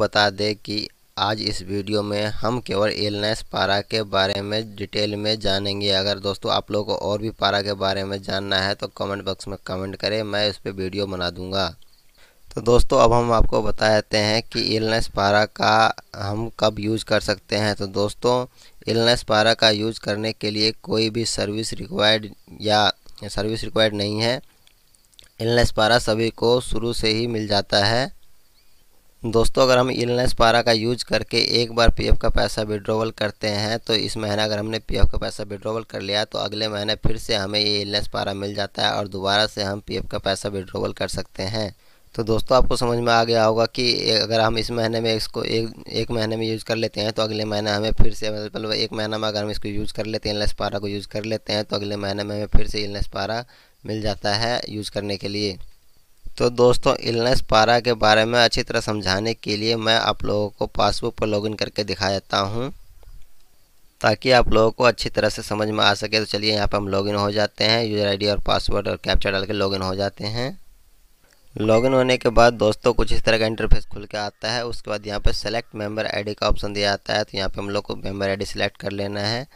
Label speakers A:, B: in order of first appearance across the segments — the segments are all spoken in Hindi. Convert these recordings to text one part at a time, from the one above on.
A: बता दें कि आज इस वीडियो में हम केवल एलनेस पारा के बारे में डिटेल में जानेंगे अगर दोस्तों आप लोगों को और भी पारा के बारे में जानना है तो कमेंट बॉक्स में कमेंट करें मैं उस पर वीडियो बना दूंगा तो दोस्तों अब हम आपको बता देते हैं कि एलनेस पारा का हम कब यूज़ कर सकते हैं तो दोस्तों एलनेस पारा का यूज़ करने के लिए कोई भी सर्विस रिक्वायर्ड या सर्विस रिक्वायर्ड नहीं है एलनेस पारा सभी को शुरू से ही मिल जाता है दोस्तों अगर हम इलनेस पारा का यूज करके एक बार पीएफ का पैसा विड्रोवल करते हैं तो इस महीने अगर हमने पीएफ का पैसा विड्रोवल कर लिया तो अगले महीने फिर से हमें ये इलनेस पारा मिल जाता है और दोबारा से हम पीएफ का पैसा विड्रोवल कर सकते हैं तो दोस्तों आपको समझ में आ गया होगा कि अगर हम इस महीने में इसको एक एक महीने में यूज़ कर लेते हैं तो अगले महीने हमें फिर से मतलब एक महीना में अगर हम इसको यूज़ कर लेते हैं इलनेस पारा को यूज़ कर लेते हैं तो अगले महीने में हमें फिर से इलनेस पारा मिल जाता है यूज़ करने के लिए तो दोस्तों इलनेस पारा के बारे में अच्छी तरह समझाने के लिए मैं आप लोगों को पासबुक पर लॉगिन करके दिखा देता हूँ ताकि आप लोगों को अच्छी तरह से समझ में आ सके तो चलिए यहाँ पर हम लॉगिन हो जाते हैं यूज़र आईडी और पासवर्ड और कैप्चा डाल के लॉगिन हो जाते हैं लॉगिन होने के बाद दोस्तों कुछ इस तरह का इंटरफेस खुल के आता है उसके बाद यहाँ पर सेलेक्ट मेंबर आईडी का ऑप्शन दिया जाता है तो यहाँ पे हम लोग को मेंबर आईडी सिलेक्ट कर लेना है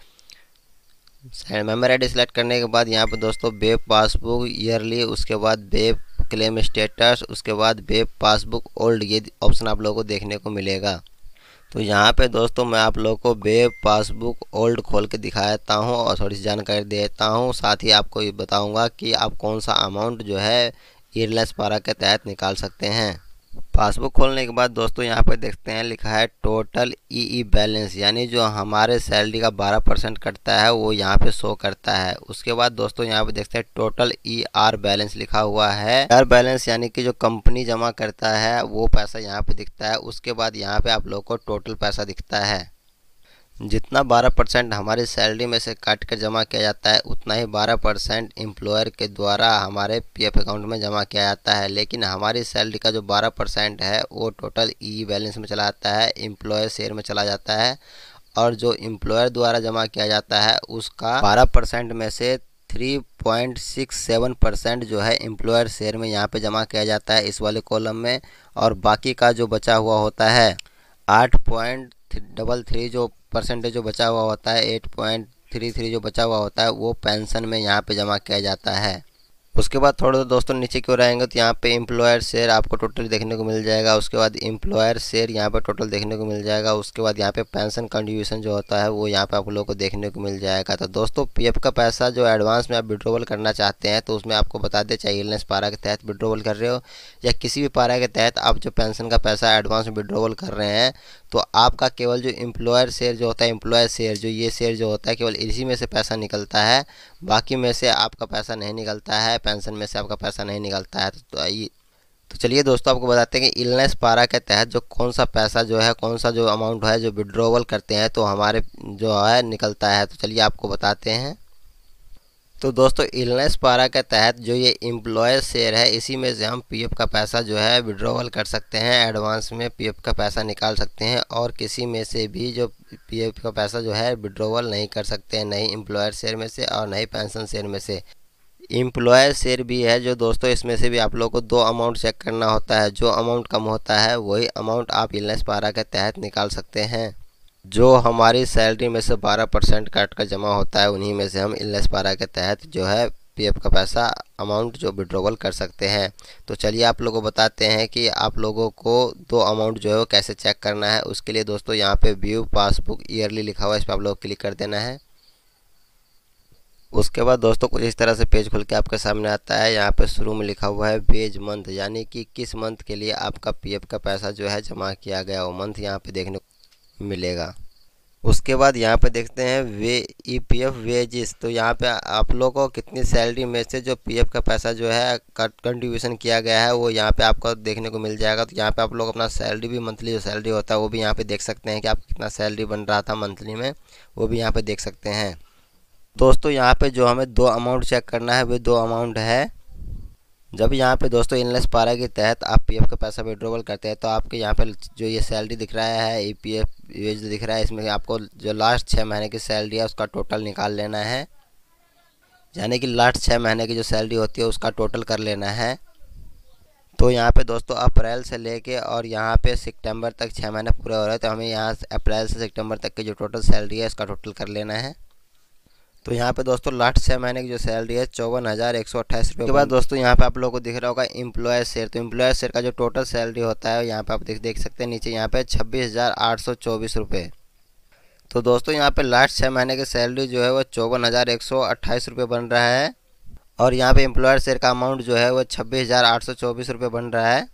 A: मेंबर आईडी सेलेक्ट करने के बाद यहाँ पे दोस्तों बेब पासबुक ईयरली उसके बाद बेब क्लेम स्टेटस उसके बाद वेब पासबुक ओल्ड ये ऑप्शन आप लोगों को देखने को मिलेगा तो यहाँ पे दोस्तों मैं आप लोगों को बेब पासबुक ओल्ड खोल के दिखाता हूँ और थोड़ी सी जानकारी देता हूँ साथ ही आपको ये बताऊँगा कि आप कौन सा अमाउंट जो है ये पारा के तहत निकाल सकते हैं पासबुक खोलने के बाद दोस्तों यहाँ पर देखते हैं लिखा है टोटल ई ई बैलेंस यानी जो हमारे सैलरी का 12 परसेंट कटता है वो यहाँ पे शो करता है उसके बाद दोस्तों यहाँ पे देखते हैं टोटल ई आर बैलेंस लिखा हुआ है आर e बैलेंस यानी कि जो कंपनी जमा करता है वो पैसा यहाँ पे दिखता है उसके बाद यहाँ पे आप लोग को टोटल पैसा दिखता है जितना 12 परसेंट हमारी सैलरी में से काट कर जमा किया जाता है उतना ही 12 परसेंट एम्प्लॉयर के द्वारा हमारे पीएफ अकाउंट में जमा किया जाता है लेकिन हमारी सैलरी का जो 12 परसेंट है वो टोटल ई बैलेंस में चला जाता है एम्प्लॉयर शेयर में चला जाता है और जो एम्प्लॉयर द्वारा जमा किया जाता है उसका बारह परसेंट में से three point six seven percent जो है एम्प्लॉयर शेयर में यहाँ पे जमा किया जाता है इस वाले कॉलम में और बाकी का जो बचा हुआ होता है आठ पॉइंट डबल थ्री जो परसेंटेज जो बचा हुआ होता है एट पॉइंट थ्री थ्री जो बचा हुआ होता है वो पेंशन में यहाँ पे जमा किया जाता है उसके बाद थोड़ा सा तो दोस्तों नीचे की ओर आएंगे तो यहाँ पे एम्प्लॉयर शेयर आपको टोटल देखने को मिल जाएगा उसके बाद एम्प्लॉयर शेयर यहाँ पे टोटल देखने को मिल जाएगा उसके बाद यहाँ पे पेंशन कंट्रीब्यूशन जो होता है वो यहाँ पे आप लोगों को देखने को मिल जाएगा तो दोस्तों पीएफ का पैसा जो एडवांस में आप विड्रोवल करना चाहते हैं तो उसमें आपको बता दें चाहे इलनेस e पारा के तहत विड्रोवल कर रहे हो या किसी भी पारा के तहत आप जो पेंशन का पैसा एडवांस में विड्रोवल कर रहे हैं तो आपका केवल जो एम्प्लॉयर शेयर जो होता है एम्प्लॉयर शेयर जो ये शेयर जो होता है केवल इसी में से पैसा निकलता है बाकी में से आपका पैसा नहीं निकलता है है पेंशन में से आपका पैसा नहीं निकलता है तो, तो आइए तो चलिए दोस्तों आपको बताते हैं कि इलनेस पारा के तहत जो कौन सा पैसा जो है कौन सा जो अमाउंट है जो विड्रोवल करते हैं तो हमारे जो है निकलता है तो चलिए आपको बताते हैं तो दोस्तों इलनेस पारा के तहत जो ये एम्प्लॉय शेयर है इसी में से हम पीएफ का पैसा जो है विड्रोवल कर सकते हैं एडवांस में पीएफ का पैसा निकाल सकते हैं और किसी में से भी जो पीएफ का पैसा जो है विड्रोवल नहीं कर सकते हैं नहीं एम्प्लॉयर शेयर में से और नहीं पेंशन शेयर में से इम्प्लॉय शेयर भी है जो दोस्तों इसमें से भी आप लोग को दो अमाउंट चेक करना होता है जो अमाउंट कम होता है वही अमाउंट आप इलनेस पारा के तहत निकाल सकते हैं जो हमारी सैलरी में से 12 परसेंट काट कर जमा होता है उन्हीं में से हम इलनेस पारा के तहत जो है पीएफ का पैसा अमाउंट जो विड्रोवल कर सकते हैं तो चलिए आप लोगों को बताते हैं कि आप लोगों को दो अमाउंट जो है वो कैसे चेक करना है उसके लिए दोस्तों यहाँ पे व्यू पासबुक ईयरली लिखा हुआ है इस पर आप लोग क्लिक कर देना है उसके बाद दोस्तों कुछ इस तरह से पेज खुल के आपके सामने आता है यहाँ पे शुरू में लिखा हुआ है वेज मंथ यानी कि किस मंथ के लिए आपका पीएफ का पैसा जो है जमा किया गया वो मंथ यहाँ पे देखने को मिलेगा उसके बाद यहाँ पे देखते हैं वे ई पी एफ वेजिस तो यहाँ पे आप लोग को कितनी सैलरी में से जो पी एफ का पैसा जो है कंट्रीब्यूशन किया गया है वो यहाँ पे आपको देखने को मिल जाएगा तो यहाँ पे आप लोग अपना सैलरी भी मंथली जो सैलरी होता है वो भी यहाँ पे देख सकते हैं कि आप कितना सैलरी बन रहा था मंथली में वो भी यहाँ पर देख सकते हैं दोस्तों यहाँ पे जो हमें दो अमाउंट चेक करना है वे दो अमाउंट है जब यहाँ पे दोस्तों इनलेस पारा के तहत आप पीएफ का पैसा विड्रोवल करते हैं तो आपके यहाँ पे जो ये सैलरी दिख रहा है ई पी एफ ये जो दिख रहा है इसमें आपको जो लास्ट छः महीने की सैलरी है उसका टोटल निकाल लेना है यानी कि लास्ट छः महीने की जो सैलरी होती है उसका टोटल कर लेना है तो यहाँ पे दोस्तों अप्रैल से लेके और यहाँ पे सितंबर तक छः महीने पूरे हो रहे हैं तो हमें यहाँ अप्रैल से सितंबर तक की जो टोटल सैलरी है उसका टोटल कर लेना है तो यहाँ पे दोस्तों लास्ट छः महीने की जो सैलरी है चौवन हज़ार एक सौ अट्ठाईस रुपये के बाद दोस्तों यहाँ पे आप लोगों को दिख रहा होगा इम्प्लॉय शेयर तो इम्प्लॉय शेयर का जो टोटल सैलरी होता है यहाँ पे आप देख देख सकते हैं नीचे यहाँ पे छब्बीस हज़ार आठ सौ चौबीस रुपये तो दोस्तों यहाँ पे लास्ट छः महीने की सैलरी जो है वो चौवन हज़ार एक सौ अट्ठाईस रुपये बन रहा है और यहाँ पे इम्प्लॉयर शेयर का अमाउंट जो है वो छब्बीस हज़ार आठ सौ चौबीस रुपये बन रहा है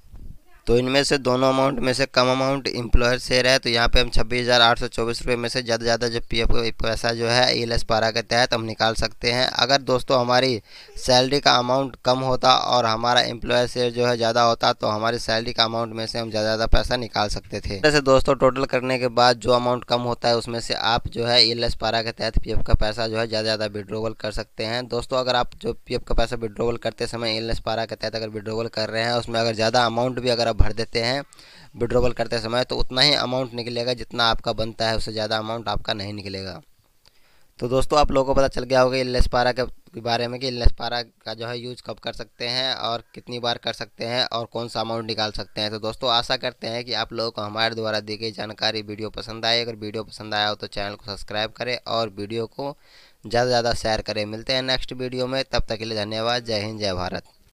A: तो इनमें से दोनों अमाउंट में से कम अमाउंट इम्प्लॉयर शेयर है तो यहाँ पे हम छब्बीस हज़ार आठ सौ चौबीस रुपये में से ज़्यादा ज़्यादा जो पी एफ पैसा जो है ई एल एस पारा के तहत हम निकाल सकते हैं अगर दोस्तों हमारी सैलरी का अमाउंट कम होता और हमारा एम्प्लॉयर शेयर जो है ज़्यादा होता तो हमारी सैलरी का अमाउंट में से हम ज़्यादा ज़्यादा पैसा निकाल सकते थे जैसे दोस्तों टोटल करने के बाद जो अमाउंट कम होता है उसमें से आप जो है ई एल एस पारा के तहत पी एफ का पैसा जो है ज़्यादा ज़्यादा विड्रोवल कर सकते हैं दोस्तों अगर आप जो पी एफ का पैसा विड्रोवल करते समय ई एल एस पारा के तहत अगर विड्रोवल कर रहे हैं उसमें अगर ज़्यादा अमाउंट भी अगर भर देते हैं विड्रोवल करते समय तो उतना ही अमाउंट निकलेगा जितना आपका बनता है उससे ज़्यादा अमाउंट आपका नहीं निकलेगा तो दोस्तों आप लोगों को पता चल गया होगा इलेस पारा के बारे में कि इलेस पारा का जो है यूज़ कब कर सकते हैं और कितनी बार कर सकते हैं और कौन सा अमाउंट निकाल सकते हैं तो दोस्तों आशा करते हैं कि आप लोगों को हमारे द्वारा दी गई जानकारी वीडियो पसंद आए अगर वीडियो पसंद आया हो तो चैनल को सब्सक्राइब करें और वीडियो को ज़्यादा से ज़्यादा शेयर करें मिलते हैं नेक्स्ट वीडियो में तब तक के लिए धन्यवाद जय हिंद जय भारत